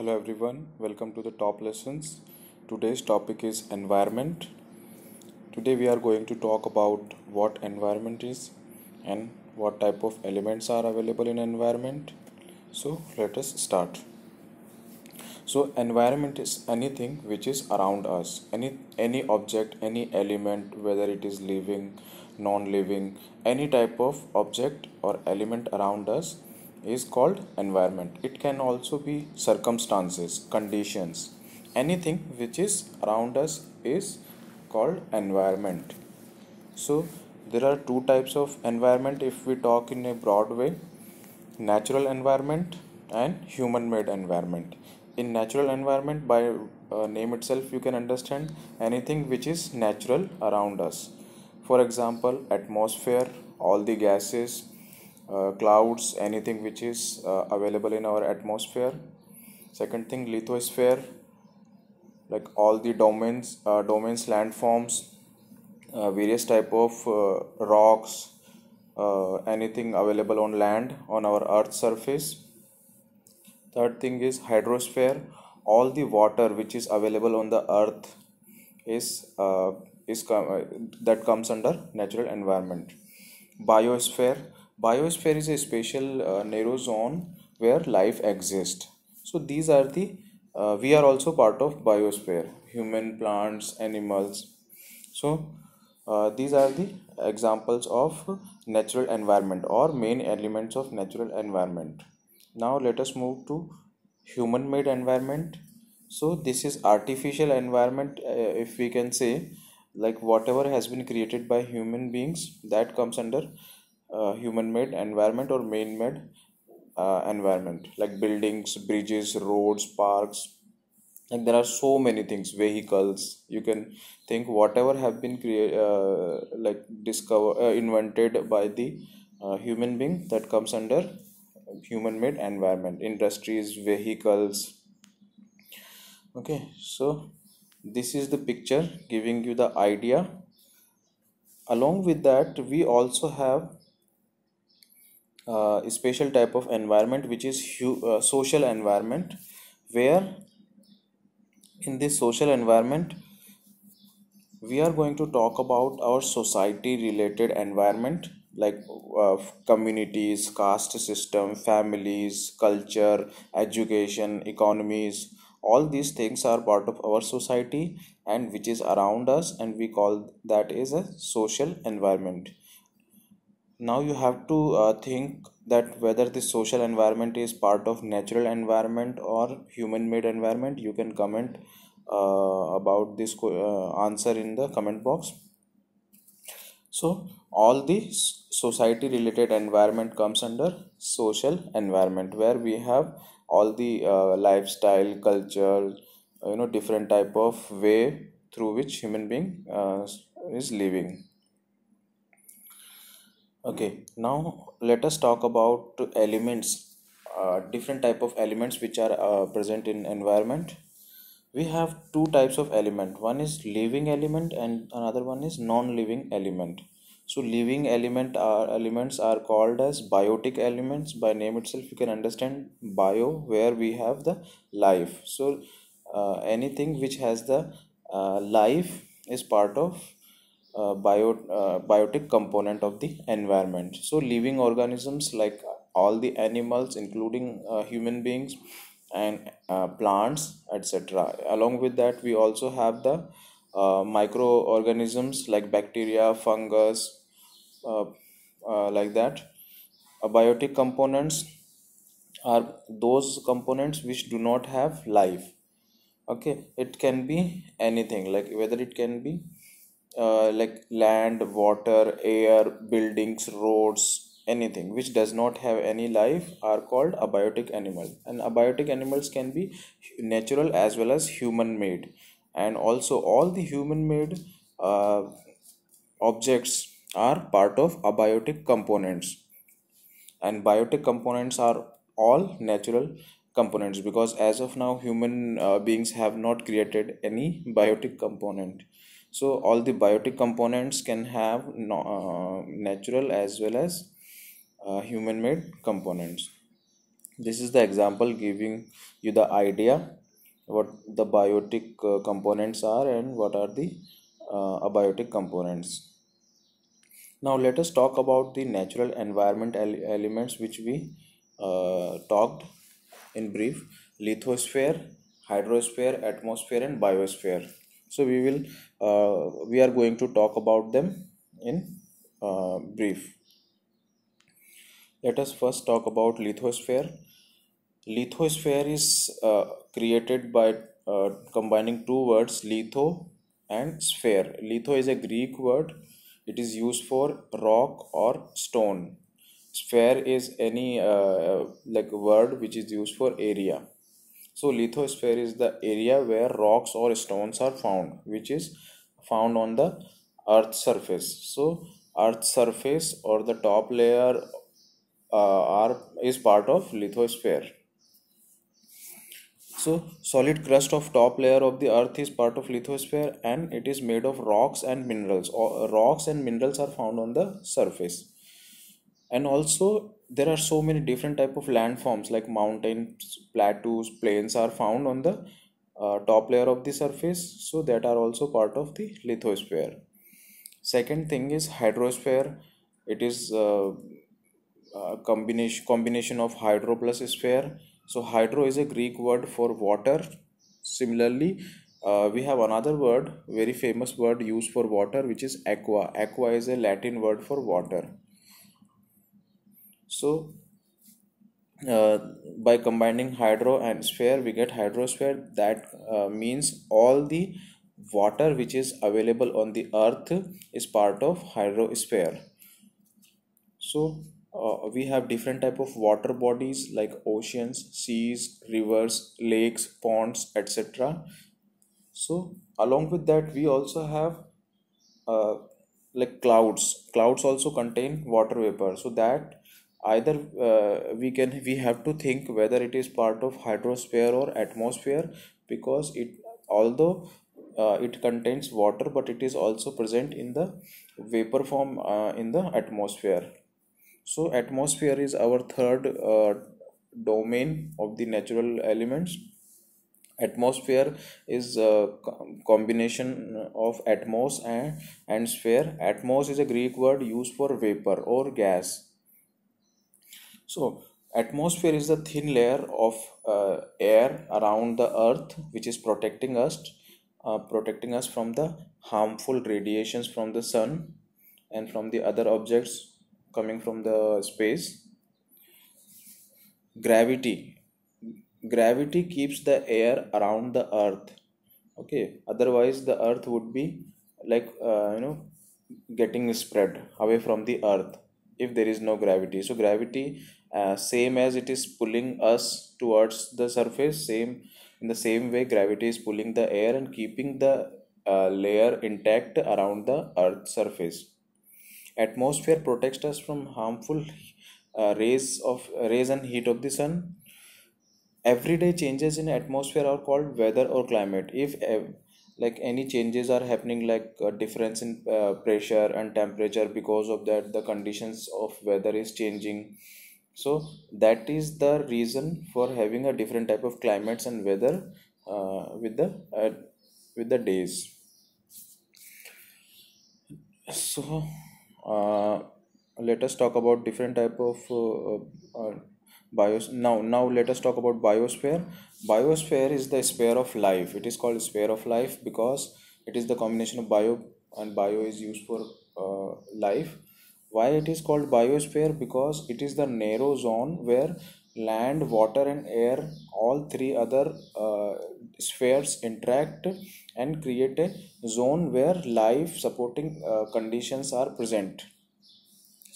hello everyone welcome to the top lessons today's topic is environment today we are going to talk about what environment is and what type of elements are available in environment so let us start so environment is anything which is around us any any object any element whether it is living non living any type of object or element around us is called environment it can also be circumstances conditions anything which is around us is called environment so there are two types of environment if we talk in a broad way natural environment and human made environment in natural environment by uh, name itself you can understand anything which is natural around us for example atmosphere all the gases uh, clouds anything which is uh, available in our atmosphere second thing lithosphere like all the domains uh, domains landforms uh, various type of uh, rocks uh, anything available on land on our earth surface third thing is hydrosphere all the water which is available on the earth is is com- that comes under natural environment biosphere biosphere is a spatial uh, narrow zone where life exists so these are the uh, we are also part of biosphere human plants animals so uh, these are the examples of natural environment or main elements of natural environment now let us move to human made environment so this is artificial environment uh, if we can say like whatever has been created by human beings that comes under uh, human made environment or man made uh, environment like buildings bridges roads parks like there are so many things vehicles you can think whatever have been created uh, like discover uh, invented by the uh, human being that comes under human made environment industries vehicles okay so this is the picture giving you the idea along with that we also have uh, special type of environment which is uh, social environment where in this social environment we are going to talk about our society related environment like uh, communities caste system families culture education economies all these things are part of our society and which is around us and we call that is a social environment now you have to uh, think that whether the social environment is part of natural environment or human made environment you can comment uh, about this uh, answer in the comment box so all the society related environment comes under social environment where we have all the uh, lifestyle culture you know different type of way through which human being uh, is living okay now let us talk about elements uh, different type of elements which are uh, present in environment we have two types of element one is living element and another one is non-living element so living element are elements are called as biotic elements by name itself you can understand bio where we have the life so uh, anything which has the uh, life is part of uh, bio, uh, biotic component of the environment. So living organisms like all the animals including uh, human beings and uh, plants etc. Along with that we also have the uh, microorganisms like bacteria, fungus uh, uh, like that. Abiotic uh, components are those components which do not have life okay it can be anything like whether it can be uh, like land water air buildings roads anything which does not have any life are called abiotic animal and abiotic animals can be natural as well as human made and also all the human made uh, objects are part of abiotic components and biotic components are all natural components because as of now human uh, beings have not created any biotic component so all the biotic components can have uh, natural as well as uh, human made components this is the example giving you the idea what the biotic uh, components are and what are the uh, abiotic components now let us talk about the natural environment elements which we uh, talked in brief lithosphere hydrosphere atmosphere and biosphere so we will uh, we are going to talk about them in uh, brief let us first talk about lithosphere lithosphere is uh, created by uh, combining two words litho and sphere litho is a greek word it is used for rock or stone sphere is any uh, uh, like word which is used for area so lithosphere is the area where rocks or stones are found which is found on the earth surface so earth surface or the top layer uh, are is part of lithosphere so solid crust of top layer of the earth is part of lithosphere and it is made of rocks and minerals or rocks and minerals are found on the surface and also there are so many different type of landforms like mountains plateaus plains are found on the uh, top layer of the surface so that are also part of the lithosphere second thing is hydrosphere it is uh, a uh, combination combination of hydro plus sphere so hydro is a greek word for water similarly uh, we have another word very famous word used for water which is aqua aqua is a latin word for water so uh, by combining hydro and sphere we get hydrosphere that uh, means all the water which is available on the earth is part of hydrosphere so uh, we have different type of water bodies like oceans seas rivers lakes ponds etc so along with that we also have uh, like clouds clouds also contain water vapor so that either uh, we can we have to think whether it is part of hydrosphere or atmosphere because it although uh, it contains water but it is also present in the vapor form uh, in the atmosphere so atmosphere is our third uh, domain of the natural elements atmosphere is a uh, combination of atmos and, and sphere atmos is a greek word used for vapor or gas so atmosphere is the thin layer of uh, air around the earth which is protecting us uh, protecting us from the harmful radiations from the sun and from the other objects coming from the space gravity gravity keeps the air around the earth okay otherwise the earth would be like uh, you know getting spread away from the earth if there is no gravity so gravity uh, same as it is pulling us towards the surface same in the same way gravity is pulling the air and keeping the uh, layer intact around the earth surface atmosphere protects us from harmful uh, rays of rays and heat of the sun everyday changes in atmosphere are called weather or climate if like any changes are happening like a difference in uh, pressure and temperature because of that the conditions of weather is changing so that is the reason for having a different type of climates and weather uh, with the uh, with the days so uh, let us talk about different type of uh, uh, uh, bios now now let us talk about biosphere biosphere is the sphere of life it is called sphere of life because it is the combination of bio and bio is used for uh, life why it is called biosphere because it is the narrow zone where land water and air all three other uh, spheres interact and create a zone where life supporting uh, conditions are present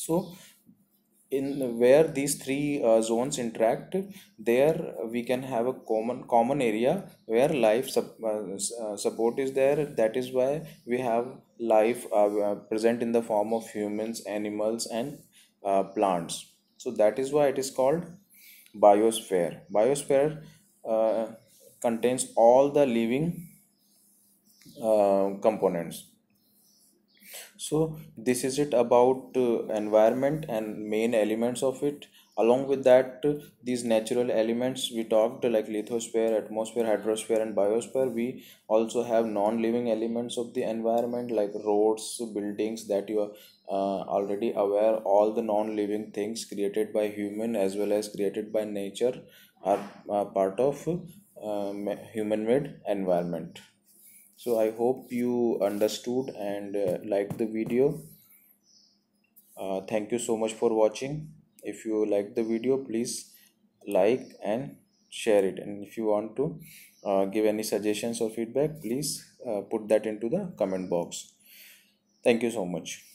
so in where these three uh, zones interact there we can have a common common area where life sub, uh, uh support is there that is why we have life uh, uh, present in the form of humans animals and uh, plants so that is why it is called biosphere biosphere uh, contains all the living uh, components so this is it about uh, environment and main elements of it along with that uh, these natural elements we talked like lithosphere atmosphere hydrosphere and biosphere we also have non-living elements of the environment like roads buildings that you are uh, already aware all the non-living things created by human as well as created by nature are, part of uh, human-made environment so i hope you understood and uh, liked the video uh, thank you so much for watching if you like the video please like and share it and if you want to uh, give any suggestions or feedback please uh, put that into the comment box thank you so much